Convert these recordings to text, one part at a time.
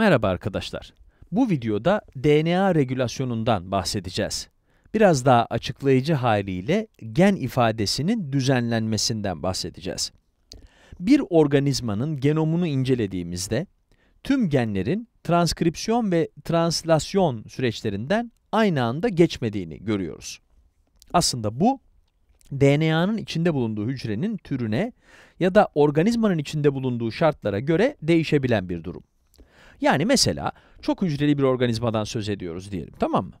Merhaba arkadaşlar. Bu videoda DNA regülasyonundan bahsedeceğiz. Biraz daha açıklayıcı haliyle gen ifadesinin düzenlenmesinden bahsedeceğiz. Bir organizmanın genomunu incelediğimizde tüm genlerin transkripsiyon ve translasyon süreçlerinden aynı anda geçmediğini görüyoruz. Aslında bu DNA'nın içinde bulunduğu hücrenin türüne ya da organizmanın içinde bulunduğu şartlara göre değişebilen bir durum. Yani mesela çok hücreli bir organizmadan söz ediyoruz diyelim tamam mı?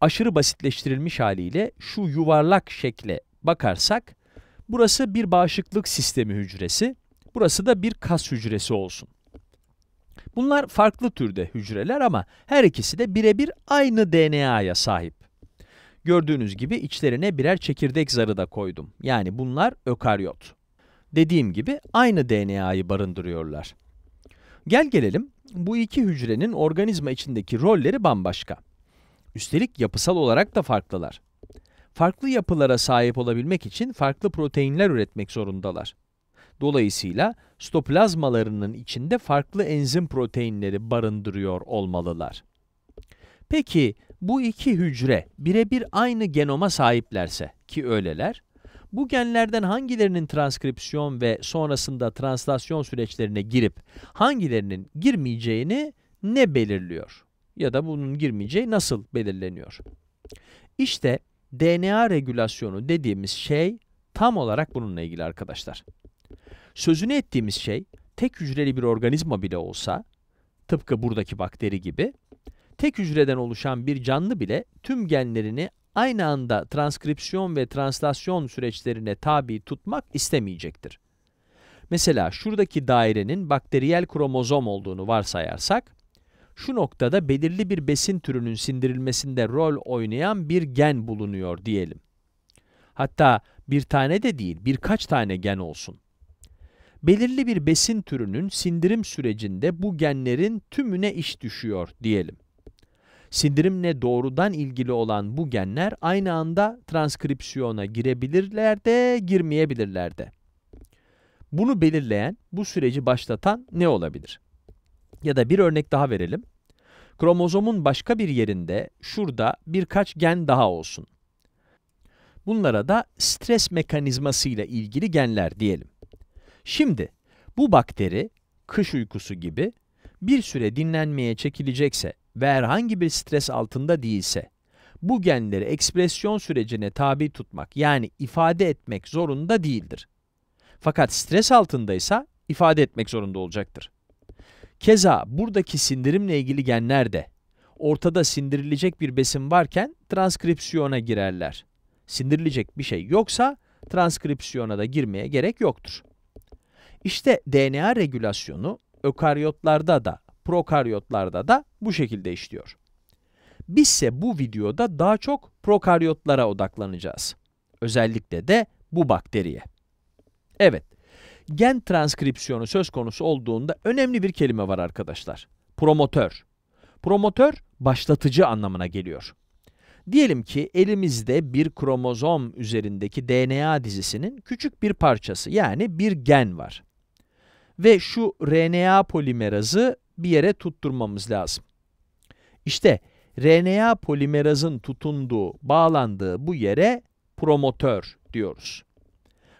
Aşırı basitleştirilmiş haliyle şu yuvarlak şekle bakarsak burası bir bağışıklık sistemi hücresi, burası da bir kas hücresi olsun. Bunlar farklı türde hücreler ama her ikisi de birebir aynı DNA'ya sahip. Gördüğünüz gibi içlerine birer çekirdek zarı da koydum. Yani bunlar ökaryot. Dediğim gibi aynı DNA'yı barındırıyorlar. Gel gelelim bu iki hücrenin organizma içindeki rolleri bambaşka. Üstelik yapısal olarak da farklılar. Farklı yapılara sahip olabilmek için farklı proteinler üretmek zorundalar. Dolayısıyla stoplazmalarının içinde farklı enzim proteinleri barındırıyor olmalılar. Peki bu iki hücre birebir aynı genoma sahiplerse ki öyleler, bu genlerden hangilerinin transkripsiyon ve sonrasında translasyon süreçlerine girip hangilerinin girmeyeceğini ne belirliyor? Ya da bunun girmeyeceği nasıl belirleniyor? İşte DNA regülasyonu dediğimiz şey tam olarak bununla ilgili arkadaşlar. Sözünü ettiğimiz şey tek hücreli bir organizma bile olsa, tıpkı buradaki bakteri gibi, tek hücreden oluşan bir canlı bile tüm genlerini aynı anda transkripsiyon ve translasyon süreçlerine tabi tutmak istemeyecektir. Mesela şuradaki dairenin bakteriyel kromozom olduğunu varsayarsak, şu noktada belirli bir besin türünün sindirilmesinde rol oynayan bir gen bulunuyor diyelim. Hatta bir tane de değil, birkaç tane gen olsun. Belirli bir besin türünün sindirim sürecinde bu genlerin tümüne iş düşüyor diyelim. Sindirimle doğrudan ilgili olan bu genler aynı anda transkripsiyona girebilirler de girmeyebilirler de. Bunu belirleyen, bu süreci başlatan ne olabilir? Ya da bir örnek daha verelim. Kromozomun başka bir yerinde, şurada birkaç gen daha olsun. Bunlara da stres mekanizması ile ilgili genler diyelim. Şimdi, bu bakteri kış uykusu gibi bir süre dinlenmeye çekilecekse ve herhangi bir stres altında değilse, bu genleri ekspresyon sürecine tabi tutmak yani ifade etmek zorunda değildir. Fakat stres altındaysa ifade etmek zorunda olacaktır. Keza buradaki sindirimle ilgili genler de ortada sindirilecek bir besin varken transkripsiyona girerler. Sindirilecek bir şey yoksa transkripsiyona da girmeye gerek yoktur. İşte DNA regülasyonu ökaryotlarda da prokaryotlarda da bu şekilde işliyor. Bizse bu videoda daha çok prokaryotlara odaklanacağız. Özellikle de bu bakteriye. Evet, gen transkripsiyonu söz konusu olduğunda önemli bir kelime var arkadaşlar. Promotör. Promotör, başlatıcı anlamına geliyor. Diyelim ki elimizde bir kromozom üzerindeki DNA dizisinin küçük bir parçası yani bir gen var. Ve şu RNA polimerazı bir yere tutturmamız lazım. İşte RNA polimerazın tutunduğu, bağlandığı bu yere promotör diyoruz.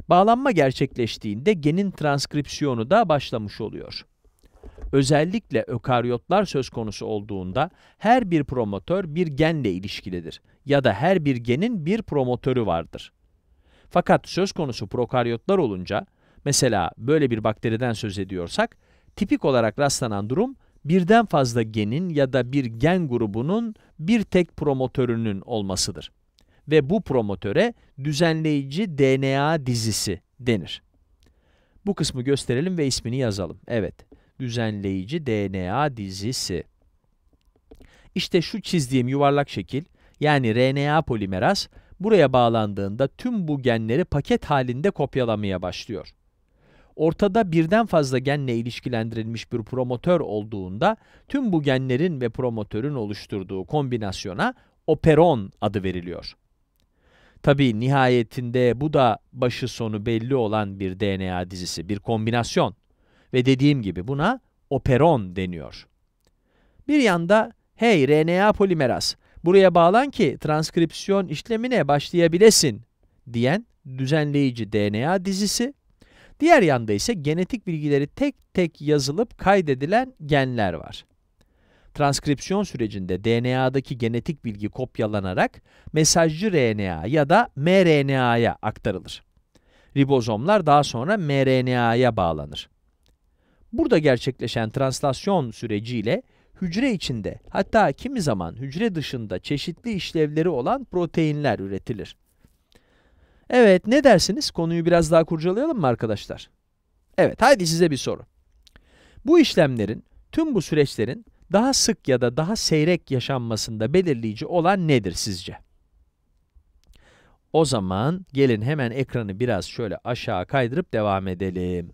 Bağlanma gerçekleştiğinde genin transkripsiyonu da başlamış oluyor. Özellikle ökaryotlar söz konusu olduğunda her bir promotör bir genle ilişkilidir ya da her bir genin bir promotörü vardır. Fakat söz konusu prokaryotlar olunca, mesela böyle bir bakteriden söz ediyorsak, tipik olarak rastlanan durum birden fazla genin ya da bir gen grubunun bir tek promotörünün olmasıdır. Ve bu promotöre düzenleyici DNA dizisi denir. Bu kısmı gösterelim ve ismini yazalım. Evet, düzenleyici DNA dizisi. İşte şu çizdiğim yuvarlak şekil, yani RNA polimeraz, buraya bağlandığında tüm bu genleri paket halinde kopyalamaya başlıyor ortada birden fazla genle ilişkilendirilmiş bir promotör olduğunda tüm bu genlerin ve promotörün oluşturduğu kombinasyona operon adı veriliyor. Tabi nihayetinde bu da başı sonu belli olan bir DNA dizisi, bir kombinasyon ve dediğim gibi buna operon deniyor. Bir yanda hey RNA polimeraz buraya bağlan ki transkripsiyon işlemine başlayabilesin diyen düzenleyici DNA dizisi Diğer yanda ise genetik bilgileri tek tek yazılıp kaydedilen genler var. Transkripsiyon sürecinde DNA'daki genetik bilgi kopyalanarak mesajcı RNA ya da mRNA'ya aktarılır. Ribozomlar daha sonra mRNA'ya bağlanır. Burada gerçekleşen translasyon süreciyle hücre içinde hatta kimi zaman hücre dışında çeşitli işlevleri olan proteinler üretilir. Evet ne dersiniz? Konuyu biraz daha kurcalayalım mı arkadaşlar? Evet haydi size bir soru. Bu işlemlerin, tüm bu süreçlerin daha sık ya da daha seyrek yaşanmasında belirleyici olan nedir sizce? O zaman gelin hemen ekranı biraz şöyle aşağı kaydırıp devam edelim.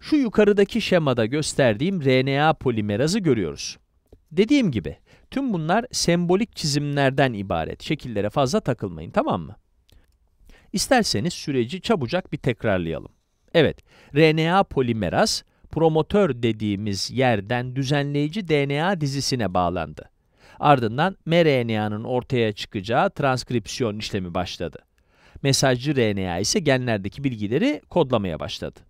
Şu yukarıdaki şemada gösterdiğim RNA polimerazı görüyoruz. Dediğim gibi tüm bunlar sembolik çizimlerden ibaret. Şekillere fazla takılmayın tamam mı? İsterseniz süreci çabucak bir tekrarlayalım. Evet, RNA polimeraz, promotör dediğimiz yerden düzenleyici DNA dizisine bağlandı. Ardından mRNA'nın ortaya çıkacağı transkripsiyon işlemi başladı. Mesajcı RNA ise genlerdeki bilgileri kodlamaya başladı.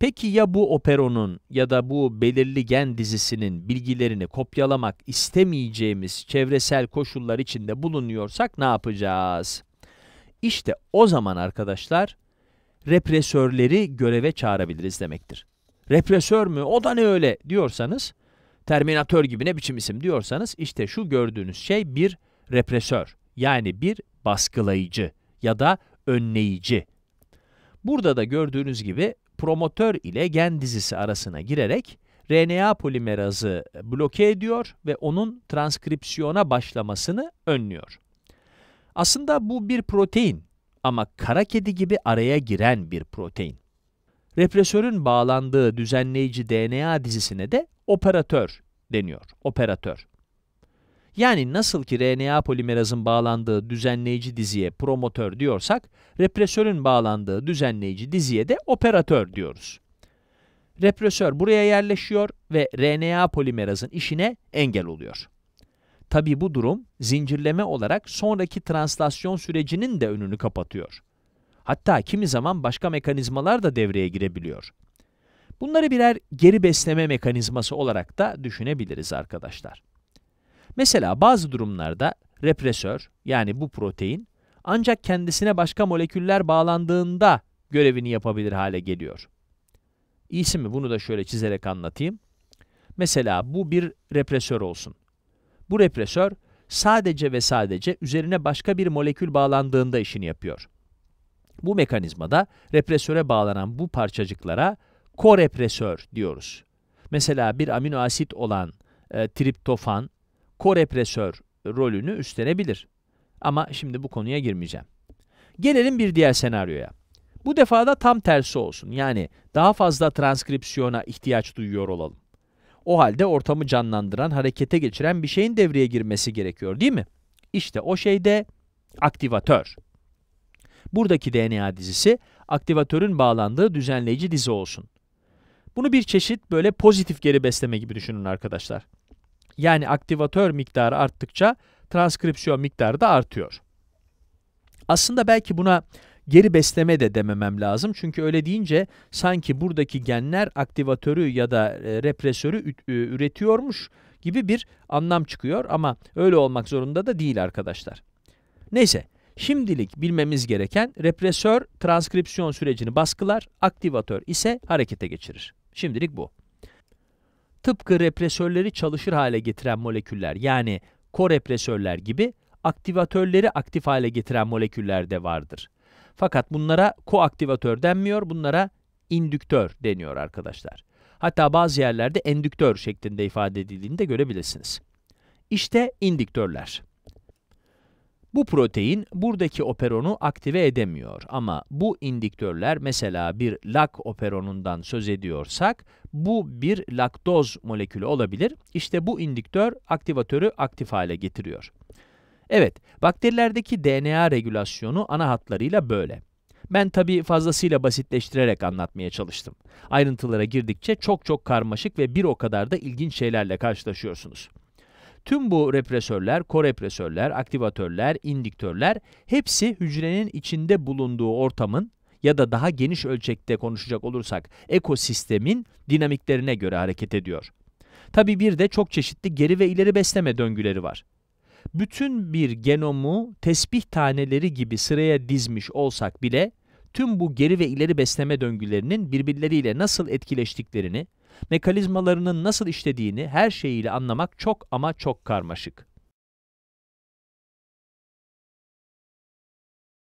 Peki ya bu operonun ya da bu belirli gen dizisinin bilgilerini kopyalamak istemeyeceğimiz çevresel koşullar içinde bulunuyorsak ne yapacağız? İşte o zaman arkadaşlar represörleri göreve çağırabiliriz demektir. Represör mü? O da ne öyle diyorsanız, Terminator gibi ne biçim isim diyorsanız işte şu gördüğünüz şey bir represör. Yani bir baskılayıcı ya da önleyici. Burada da gördüğünüz gibi promotör ile gen dizisi arasına girerek RNA polimerazı bloke ediyor ve onun transkripsiyona başlamasını önlüyor. Aslında bu bir protein ama kara kedi gibi araya giren bir protein. Represörün bağlandığı düzenleyici DNA dizisine de operatör deniyor. Operatör. Yani nasıl ki RNA polimerazın bağlandığı düzenleyici diziye promotör diyorsak, represörün bağlandığı düzenleyici diziye de operatör diyoruz. Represör buraya yerleşiyor ve RNA polimerazın işine engel oluyor. Tabi bu durum zincirleme olarak sonraki translasyon sürecinin de önünü kapatıyor. Hatta kimi zaman başka mekanizmalar da devreye girebiliyor. Bunları birer geri besleme mekanizması olarak da düşünebiliriz arkadaşlar. Mesela bazı durumlarda represör yani bu protein ancak kendisine başka moleküller bağlandığında görevini yapabilir hale geliyor. İyisi mi bunu da şöyle çizerek anlatayım. Mesela bu bir represör olsun. Bu represör sadece ve sadece üzerine başka bir molekül bağlandığında işini yapıyor. Bu mekanizmada represöre bağlanan bu parçacıklara korepresör diyoruz. Mesela bir amino asit olan e, triptofan korepresör rolünü üstlenebilir. Ama şimdi bu konuya girmeyeceğim. Gelelim bir diğer senaryoya. Bu defada tam tersi olsun. Yani daha fazla transkripsiyona ihtiyaç duyuyor olalım. O halde ortamı canlandıran, harekete geçiren bir şeyin devreye girmesi gerekiyor değil mi? İşte o şey de aktivatör. Buradaki DNA dizisi aktivatörün bağlandığı düzenleyici dizi olsun. Bunu bir çeşit böyle pozitif geri besleme gibi düşünün arkadaşlar. Yani aktivatör miktarı arttıkça transkripsiyon miktarı da artıyor. Aslında belki buna geri besleme de dememem lazım. Çünkü öyle deyince sanki buradaki genler aktivatörü ya da e, represörü e, üretiyormuş gibi bir anlam çıkıyor ama öyle olmak zorunda da değil arkadaşlar. Neyse şimdilik bilmemiz gereken represör transkripsiyon sürecini baskılar, aktivatör ise harekete geçirir. Şimdilik bu. Tıpkı represörleri çalışır hale getiren moleküller yani korepresörler gibi aktivatörleri aktif hale getiren moleküller de vardır. Fakat bunlara koaktivatör denmiyor, bunlara indüktör deniyor arkadaşlar. Hatta bazı yerlerde endüktör şeklinde ifade edildiğini de görebilirsiniz. İşte indüktörler. Bu protein buradaki operonu aktive edemiyor ama bu indüktörler mesela bir lak operonundan söz ediyorsak bu bir laktoz molekülü olabilir. İşte bu indüktör aktivatörü aktif hale getiriyor. Evet, bakterilerdeki DNA regülasyonu ana hatlarıyla böyle. Ben tabii fazlasıyla basitleştirerek anlatmaya çalıştım. Ayrıntılara girdikçe çok çok karmaşık ve bir o kadar da ilginç şeylerle karşılaşıyorsunuz. Tüm bu represörler, korepresörler, aktivatörler, indiktörler hepsi hücrenin içinde bulunduğu ortamın ya da daha geniş ölçekte konuşacak olursak ekosistemin dinamiklerine göre hareket ediyor. Tabi bir de çok çeşitli geri ve ileri besleme döngüleri var bütün bir genomu tesbih taneleri gibi sıraya dizmiş olsak bile tüm bu geri ve ileri besleme döngülerinin birbirleriyle nasıl etkileştiklerini, mekanizmalarının nasıl işlediğini her şeyiyle anlamak çok ama çok karmaşık.